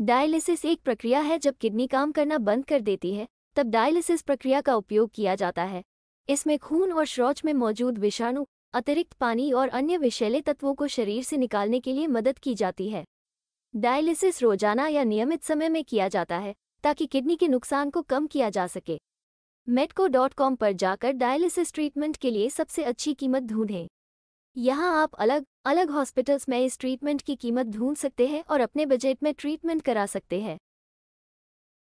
dialysis एक प्रक्रिया है जब किडनी काम करना बंद कर देती है तब डायलिसिस प्रक्रिया का उपयोग किया जाता है इसमें खून और शौच में मौजूद विषाणु अतिरिक्त पानी और अन्य विषैले तत्वों को शरीर से निकालने के लिए मदद की जाती है डायलिसिस रोजाना या नियमित समय में किया जाता है ताकि किडनी के नुकसान को कम किया जा सके मेटको डॉट कॉम पर जाकर डायलिसिस ट्रीटमेंट के लिए सबसे अच्छी कीमत ढूंढें यहाँ आप अलग अलग हॉस्पिटल्स में इस ट्रीटमेंट की कीमत ढूंढ सकते हैं और अपने बजट में ट्रीटमेंट करा सकते हैं